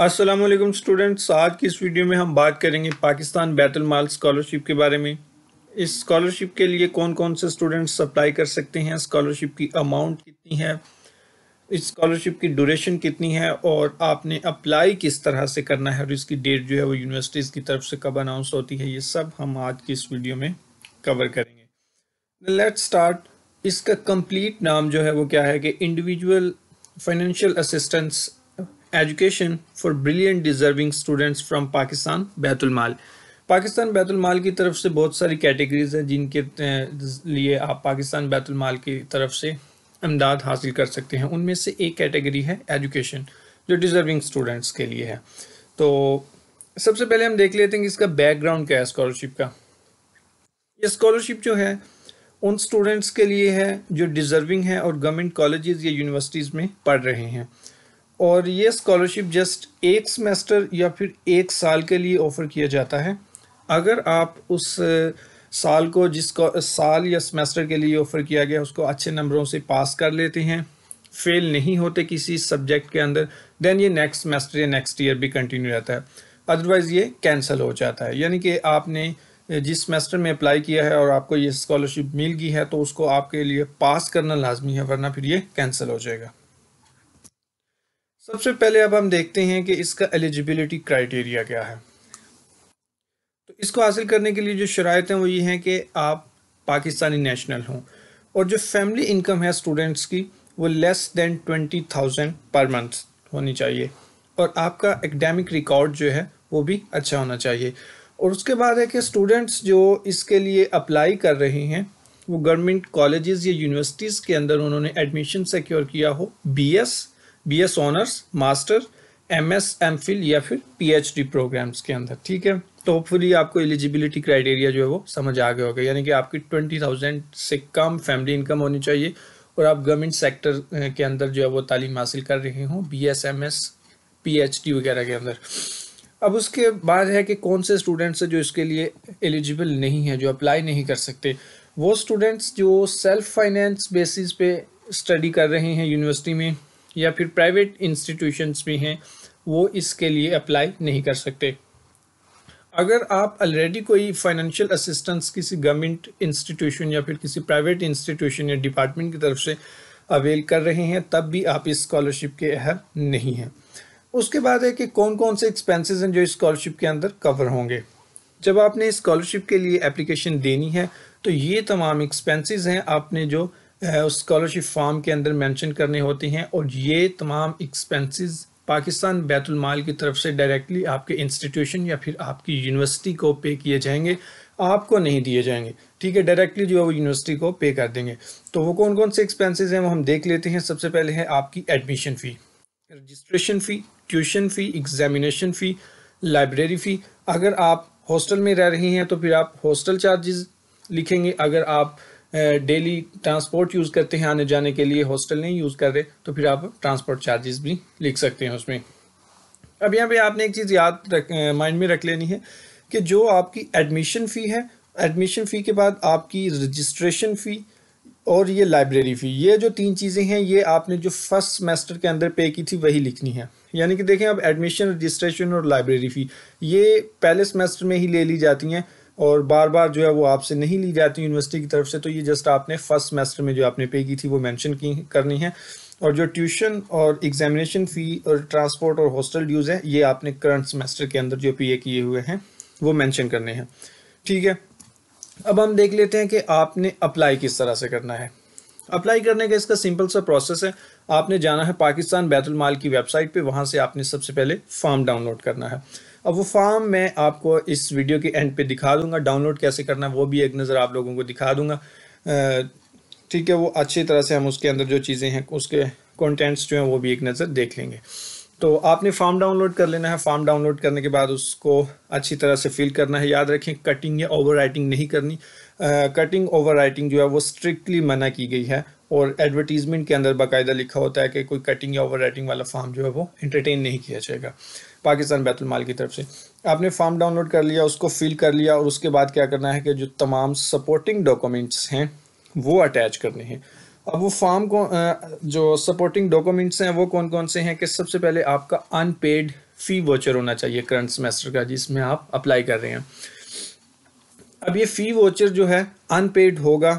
Aslam students आज की इस वीडियो में हम बात करेंगे पाकिस्तान बैटल माल स्कॉलरशिप के बारे में इस स्कॉलरशिप के लिए कौन कौन से स्टूडेंट्स अप्लाई कर सकते हैं स्कॉलरशिप की अमाउंट कितनी है इस स्कॉलरशिप की ड्यूरेशन कितनी है और आपने अप्लाई किस तरह से करना है और इसकी डेट जो है वो यूनिवर्सिटीज़ की तरफ से कब अनाउंस होती है ये सब हम आज की इस वीडियो में कवर करेंगे लेट स्टार्ट इसका कंप्लीट नाम जो है वो क्या है कि individual financial assistance education for brilliant deserving students from Pakistan Baitulmal Pakistan Baitulmal की तरफ से बहुत सारी कैटेगरीज हैं जिनके लिए आप पाकिस्तान बैतुलमाल की तरफ से इमदाद हासिल कर सकते हैं उनमें से एक कैटेगरी है एजुकेशन जो डिज़र्विंग स्टूडेंट्स के लिए है तो सबसे पहले हम देख लेते हैं कि इसका बैकग्राउंड क्या है स्कॉलरशिप का ये स्कॉलरशिप जो है उन स्टूडेंट्स के लिए है जो डिज़र्विंग है और गवर्नमेंट कॉलेजेस या यूनिवर्सिटीज़ में पढ़ रहे हैं और ये स्कॉलरशिप जस्ट एक सेमेस्टर या फिर एक साल के लिए ऑफ़र किया जाता है अगर आप उस साल को जिस साल या सेमेस्टर के लिए ऑफ़र किया गया उसको अच्छे नंबरों से पास कर लेते हैं फेल नहीं होते किसी सब्जेक्ट के अंदर देन ये नेक्स्ट सेमेस्टर या नेक्स्ट ईयर भी कंटिन्यू रहता है अदरवाइज़ ये कैंसिल हो जाता है यानी कि आपने जिस सेमेस्टर में अप्लाई किया है और आपको ये स्कॉलरशिप मिल गई है तो उसको आपके लिए पास करना लाजमी है वरना फिर ये कैंसिल हो जाएगा सबसे पहले अब हम देखते हैं कि इसका एलिजिबिलिटी क्राइटेरिया क्या है तो इसको हासिल करने के लिए जो शरात हैं वो ये हैं कि आप पाकिस्तानी नेशनल हों और जो फैमिली इनकम है स्टूडेंट्स की वो less than twenty thousand per month होनी चाहिए और आपका एकेडमिक रिकॉर्ड जो है वो भी अच्छा होना चाहिए और उसके बाद है कि स्टूडेंट्स जो इसके लिए अप्लाई कर रहे हैं वो गवर्नमेंट कॉलेजेस या यूनिवर्सिटीज़ के अंदर उन्होंने एडमिशन सिक्योर किया हो BS B S honours master M S M phil या फिर पी एच डी प्रोग्राम्स के अंदर ठीक है तो होपफुली आपको एलिजिबिलिटी क्राइटेरिया जो है वो समझ आ गया होगा यानी कि आपकी ट्वेंटी थाउजेंड से कम फैमिली इनकम होनी चाहिए और आप गवर्नमेंट सेक्टर के अंदर जो है वो तालीम हासिल कर रहे हों B S M S P H D वगैरह के अंदर अब उसके बाद है कि कौन से स्टूडेंट्स हैं जो इसके लिए एलिजिबल नहीं है जो अप्लाई नहीं कर सकते वो स्टूडेंट्स जो सेल्फ फाइनेंस बेसिस पे स्टडी कर रहे हैं यूनिवर्सिटी में या फिर प्राइवेट इंस्टीट्यूशंस भी हैं वो इसके लिए अप्लाई नहीं कर सकते अगर आप ऑलरेडी कोई फाइनेंशियल असिस्टेंस किसी गवर्नमेंट इंस्टीट्यूशन या फिर किसी प्राइवेट इंस्टीट्यूशन या डिपार्टमेंट की तरफ से अवेल कर रहे हैं तब भी आप इस स्कॉलरशिप के अहम नहीं हैं उसके बाद है कि कौन कौन से एक्सपेंसेस हैं जो इस स्कॉलरशिप के अंदर कवर होंगे जब आपने स्कॉलरशिप के लिए एप्लीकेशन देनी है तो ये तमाम एक्सपेंसेस हैं आपने जो स्कॉलरशिप फॉर्म के अंदर मेंशन करने होते हैं और ये तमाम एक्सपेंसेस पाकिस्तान बैतुलमाल की तरफ से डायरेक्टली आपके इंस्टीट्यूशन या फिर आपकी यूनिवर्सिटी को पे किए जाएंगे आपको नहीं दिए जाएंगे ठीक है डायरेक्टली जो है वो यूनिवर्सिटी को पे कर देंगे तो वो कौन कौन से एक्सपेंसेस हैं वो हम देख लेते हैं सबसे पहले है आपकी admission fee registration fee tuition fee examination fee library fee अगर आप हॉस्टल में रह रही हैं तो फिर आप हॉस्टल चार्जेस लिखेंगे अगर आप डेली ट्रांसपोर्ट यूज़ करते हैं आने जाने के लिए हॉस्टल नहीं यूज़ कर रहे तो फिर आप ट्रांसपोर्ट चार्जेस भी लिख सकते हैं उसमें अब यहाँ पे आपने एक चीज़ याद रख माइंड में रख लेनी है कि जो आपकी एडमिशन फ़ी है एडमिशन फ़ी के बाद आपकी रजिस्ट्रेशन फ़ी और ये लाइब्रेरी फ़ी ये जो तीन चीज़ें हैं ये आपने जो फर्स्ट सेमेस्टर के अंदर पे की थी वही लिखनी है यानी कि देखें अब एडमिशन रजिस्ट्रेशन और लाइब्रेरी फ़ी ये पहले सेमेस्टर में ही ले ली जाती हैं और बार बार जो है वो आपसे नहीं ली जाती यूनिवर्सिटी की तरफ से तो ये जस्ट आपने फर्स्ट सेमेस्टर में जो आपने पे की थी वो मेंशन की करनी है और जो ट्यूशन और एग्जामिनेशन फ़ी और ट्रांसपोर्ट और हॉस्टल ड्यूज़ है ये आपने करंट सेमेस्टर के अंदर जो पे किए हुए हैं वो मैंशन करने हैं ठीक है अब हम देख लेते हैं कि आपने अप्लाई किस तरह से करना है अप्लाई करने का इसका सिंपल सा प्रोसेस है आपने जाना है पाकिस्तान बैतुलमाल की वेबसाइट पे वहाँ से आपने सबसे पहले फॉर्म डाउनलोड करना है अब वो फॉर्म मैं आपको इस वीडियो के एंड पे दिखा दूंगा डाउनलोड कैसे करना है वो भी एक नज़र आप लोगों को दिखा दूंगा ठीक है वो अच्छी तरह से हम उसके अंदर जो चीज़ें हैं उसके कॉन्टेंट्स जो हैं वो भी एक नज़र देख लेंगे तो आपने फॉर्म डाउनलोड कर लेना है फॉर्म डाउनलोड करने के बाद उसको अच्छी तरह से फिल करना है याद रखें कटिंग या ओवर नहीं करनी कटिंग ओवर जो है वो स्ट्रिक्टली मना की गई है और एडवर्टीज़मेंट के अंदर बाकायदा लिखा होता है कि कोई कटिंग या ओवर वाला फॉर्म जो है वो इंटरटेन नहीं किया जाएगा पाकिस्तान बैतुलमाल की तरफ से आपने फॉर्म डाउनलोड कर लिया उसको फिल कर लिया और उसके बाद क्या करना है कि जो तमाम सपोर्टिंग डॉक्यूमेंट्स हैं वो अटैच करने हैं अब वो फॉर्म को जो सपोर्टिंग डॉक्यूमेंट्स हैं वो कौन कौन से हैं कि सबसे पहले आपका अनपेड फ़ी वोचर होना चाहिए करंट सेमेस्टर का जिसमें आप अप्लाई कर रहे हैं अब ये फ़ी वोचर जो है अनपेड होगा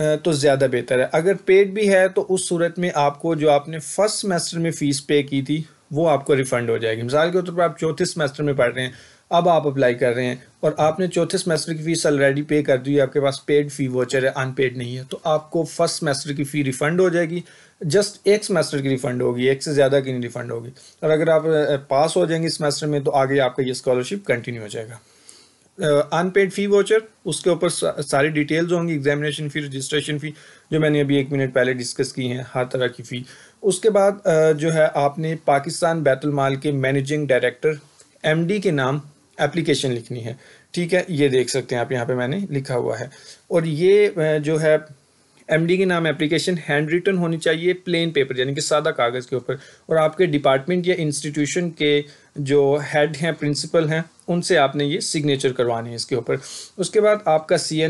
तो ज़्यादा बेहतर है अगर पेड भी है तो उस सूरत में आपको जो आपने फर्स्ट सेमेस्टर में फ़ीस पे की थी वो आपको रिफ़ंड हो जाएगी मिसाल के तौर तो पर आप चौथे सेमेस्टर में पढ़ रहे हैं अब आप अप्लाई कर रहे हैं और आपने चौथे सेमेस्टर की फ़ीस ऑलरेडी पे कर दी है आपके पास पेड फी वोचर है अनपेड नहीं है तो आपको फर्स्ट सेमेस्टर की फ़ी रिफ़ंड हो जाएगी जस्ट एक सेमेस्टर की रिफ़ंड होगी एक से ज़्यादा की नहीं रिफ़ंड होगी और अगर आप पास हो जाएंगे सेमेस्टर में तो आगे आपका ये स्कॉलरशिप कंटिन्यू हो जाएगा अनपेड फी वोचर उसके ऊपर सारी डिटेल्स होंगी एग्जामिनेशन फ़ी रजिस्ट्रेशन फ़ी जो मैंने अभी एक मिनट पहले डिस्कस की हैं हर तरह की फ़ी उसके बाद जो है आपने पाकिस्तान बैतुलमाल के मैनेजिंग डायरेक्टर एमडी के नाम एप्लीकेशन लिखनी है ठीक है ये देख सकते हैं आप यहाँ पे मैंने लिखा हुआ है और ये जो है एम के नाम एप्लीकेशन हैंड रिटर्न होनी चाहिए प्लेन पेपर यानी कि सादा कागज़ के ऊपर और आपके डिपार्टमेंट या इंस्टीट्यूशन के जो हेड हैं प्रिंसिपल हैं उनसे आपने ये सिग्नेचर करवाने हैं इसके ऊपर उसके बाद आपका सी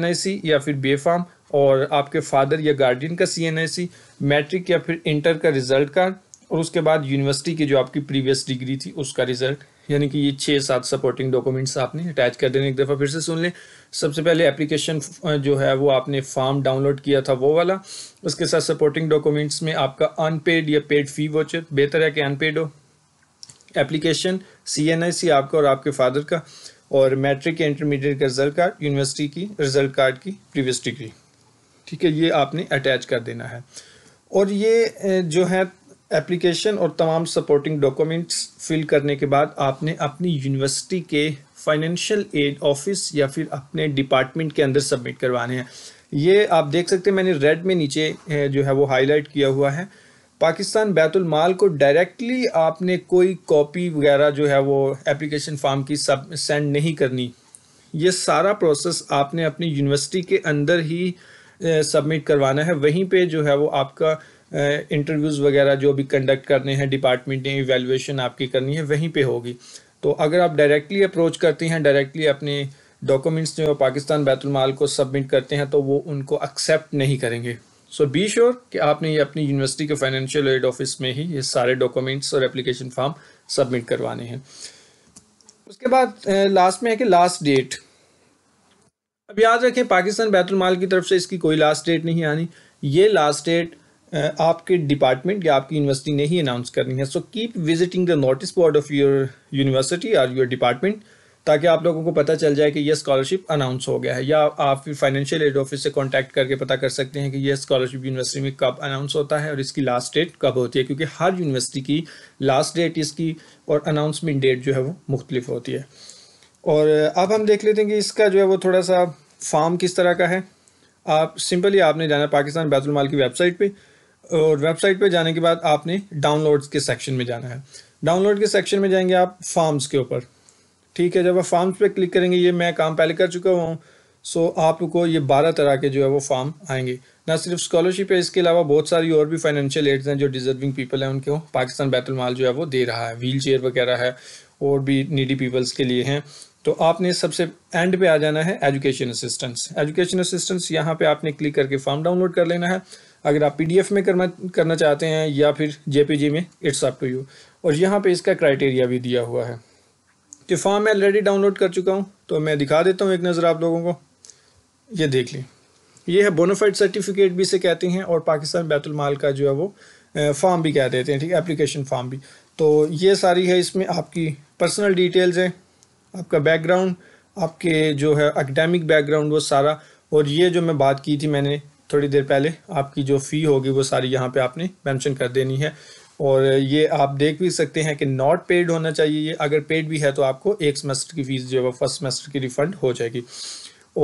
या फिर बी फार्म और आपके फादर या गार्डियन का सी मैट्रिक या फिर इंटर का रिज़ल्ट कार्ड और उसके बाद यूनिवर्सिटी की जो आपकी प्रीवियस डिग्री थी उसका रिज़ल्ट यानी कि ये छः सात सपोर्टिंग डॉक्यूमेंट्स आपने अटैच कर देने एक दफ़ा फिर से सुन लें सबसे पहले एप्लीकेशन जो है वो आपने फॉर्म डाउनलोड किया था वो वाला उसके साथ सपोर्टिंग डॉक्यूमेंट्स में आपका अनपेड या पेड फ़ी वोचर बेहतर है कि अनपेड हो एप्लीकेशन सी एन आई सी आपका और आपके फादर का और मैट्रिक या इंटरमीडिएट का रिजल्ट कार्ड यूनिवर्सिटी की रिजल्ट कार्ड की प्रीवियस डिग्री ठीक है ये आपने अटैच कर देना है और ये जो है एप्लीकेशन और तमाम सपोर्टिंग डॉक्यूमेंट्स फिल करने के बाद आपने अपनी यूनिवर्सिटी के फाइनेंशियल एड ऑफिस या फिर अपने डिपार्टमेंट के अंदर सबमिट करवाने हैं ये आप देख सकते हैं मैंने रेड में नीचे जो है वो हाईलाइट किया हुआ है पाकिस्तान बैतुलमाल को डायरेक्टली आपने कोई कॉपी वगैरह जो है वो एप्लीकेशन फॉर्म की सब सेंड नहीं करनी ये सारा प्रोसेस आपने अपनी यूनिवर्सिटी के अंदर ही सबमिट करवाना है वहीं पे जो है वो आपका इंटरव्यूज़ वगैरह जो भी कंडक्ट करने हैं डिपार्टमेंट ने इवेलुएशन आपकी करनी है वहीं पे होगी तो अगर आप डायरेक्टली अप्रोच करती हैं डायरेक्टली अपने डॉक्यूमेंट्स जो पाकिस्तान बैतुलमाल को सबमिट करते हैं तो वो उनको एक्सेप्ट नहीं करेंगे सो बी श्योर कि आपने ये अपनी यूनिवर्सिटी के फाइनेंशियल एड ऑफिस में ही ये सारे डॉक्यूमेंट्स और एप्लीकेशन फॉर्म सबमिट करवाने हैं उसके बाद लास्ट में है कि लास्ट डेट अब याद रखें पाकिस्तान बैतुलमाल की तरफ से इसकी कोई लास्ट डेट नहीं आनी ये लास्ट डेट आपके डिपार्टमेंट या आपकी यूनिवर्सिटी ने ही अनाउंस करनी है so keep visiting the notice board of your university और योर डिपार्टमेंट ताकि आप लोगों को पता चल जाए कि यह स्कॉलरशिप अनाउंस हो गया है या आप फिर फाइनेंशियल एड ऑफिस से कॉन्टैक्ट करके पता कर सकते हैं कि यह स्कॉलरशिप यूनिवर्सिटी में कब अनाउंस होता है और इसकी लास्ट डेट कब होती है क्योंकि हर यूनिवर्सिटी की लास्ट डेट इसकी और अनाउंसमेंट डेट जो है वो मुख्तलिफ होती है और अब हम देख लेते हैं कि इसका जो है वो थोड़ा सा फॉर्म किस तरह का है आप सिंपली आपने जाना पाकिस्तान बैतुलमाल की वेबसाइट पर और वेबसाइट पे जाने के बाद आपने डाउनलोड्स के सेक्शन में जाना है डाउनलोड के सेक्शन में जाएंगे आप फॉर्म्स के ऊपर ठीक है जब आप फॉर्म्स पे क्लिक करेंगे ये मैं काम पहले कर चुका हूँ सो आपको ये बारह तरह के जो है वो फॉर्म आएंगे ना सिर्फ स्कॉलरशिप है इसके अलावा बहुत सारी और भी फाइनेंशियल एड्स हैं जो डिजर्विंग पीपल हैं उनको पाकिस्तान बैतुलमाल जो है वो दे रहा है व्हील चेयर वगैरह है और भी नीडी पीपल्स के लिए हैं तो आपने सबसे एंड पे आ जाना है एजुकेशन असिस्टेंस एजुकेशन असिस्टेंस यहाँ पे आपने क्लिक करके फॉर्म डाउनलोड कर लेना है अगर आप पीडीएफ में करना करना चाहते हैं या फिर जेपीजी में इट्स अप टू यू और यहाँ पे इसका क्राइटेरिया भी दिया हुआ है तो फॉर्म मैं ऑलरेडी डाउनलोड कर चुका हूँ तो मैं दिखा देता हूँ एक नज़र आप लोगों को ये देख लें ये है बोनाफाइड सर्टिफिकेट भी इसे कहते हैं और पाकिस्तान बैतुलमाल का जो है वो फॉर्म भी कह देते हैं ठीक है एप्लीकेशन फॉर्म भी तो ये सारी है इसमें आपकी पर्सनल डिटेल्स हैं आपका बैकग्राउंड आपके जो है एकेडमिक बैकग्राउंड वो सारा और ये जो मैं बात की थी मैंने थोड़ी देर पहले आपकी जो फ़ी होगी वो सारी यहाँ पे आपने मेंशन कर देनी है और ये आप देख भी सकते हैं कि नॉट पेड होना चाहिए ये अगर पेड भी है तो आपको एक सेमेस्टर की फ़ीस जो है वो फर्स्ट सेमेस्टर की रिफ़ंड हो जाएगी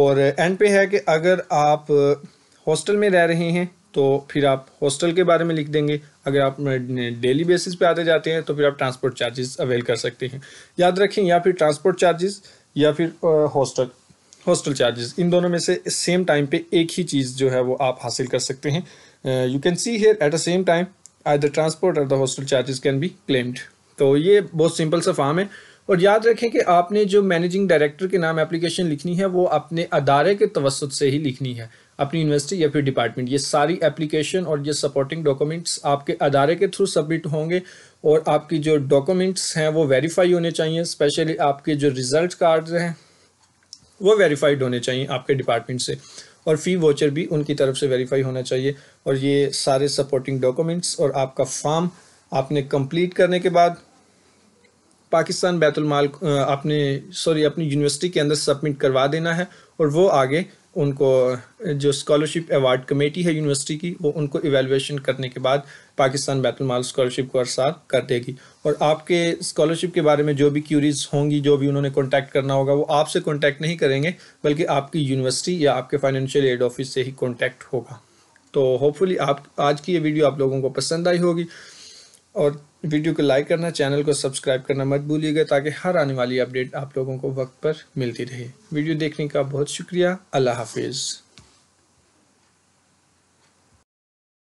और एंड पे है कि अगर आप हॉस्टल में रह रहे हैं तो फिर आप हॉस्टल के बारे में लिख देंगे अगर आप डेली बेसिस पे आते जाते हैं तो फिर आप ट्रांसपोर्ट चार्जेस अवेल कर सकते हैं याद रखें या फिर ट्रांसपोर्ट चार्जेस या फिर हॉस्टल हॉस्टल चार्जेस इन दोनों में से सेम टाइम पे एक ही चीज़ जो है वो आप हासिल कर सकते हैं you can see here at the same time I the transport और the hostel charges can be claimed तो ये बहुत सिंपल सा फार्म है और याद रखें कि आपने जो मैनेजिंग डायरेक्टर के नाम एप्लीकेशन लिखनी है वो अपने अदारे के तवसत से ही लिखनी है अपनी यूनिवर्सिटी या फिर डिपार्टमेंट ये सारी एप्लीकेशन और ये सपोर्टिंग डॉक्यूमेंट्स आपके अदारे के थ्रू सबमिट होंगे और आपकी जो डॉक्यूमेंट्स हैं वो वेरीफाई होने चाहिए स्पेशली आपके जो रिज़ल्ट कार्ड हैं वो वेरीफाइड होने चाहिए आपके डिपार्टमेंट से और फ़ी वॉचर भी उनकी तरफ से वेरीफाई होना चाहिए और ये सारे सपोर्टिंग डॉक्यूमेंट्स और आपका फॉर्म आपने कंप्लीट करने के बाद पाकिस्तान बैतुलमाल आपने सॉरी अपनी यूनिवर्सिटी के अंदर सबमिट करवा देना है और वो आगे उनको जो स्कॉलरशिप अवार्ड कमेटी है यूनिवर्सिटी की वो उनको इवेलुएशन करने के बाद पाकिस्तान बैतुलमाल स्कॉलरशिप को अर्सा कर देगी और आपके स्कॉलरशिप के बारे में जो भी क्यूरीज होंगी जो भी उन्होंने कॉन्टैक्ट करना होगा वो आपसे कॉन्टैक्ट नहीं करेंगे बल्कि आपकी यूनिवर्सिटी या आपके फाइनेंशियल एड ऑफिस से ही कॉन्टैक्ट होगा तो होपफुली आप आज की ये वीडियो आप लोगों को पसंद आई होगी और वीडियो को लाइक करना चैनल को सब्सक्राइब करना मत भूलिएगा ताकि हर आने वाली अपडेट आप लोगों को वक्त पर मिलती रहे वीडियो देखने का बहुत शुक्रिया अल्लाह हाफिज़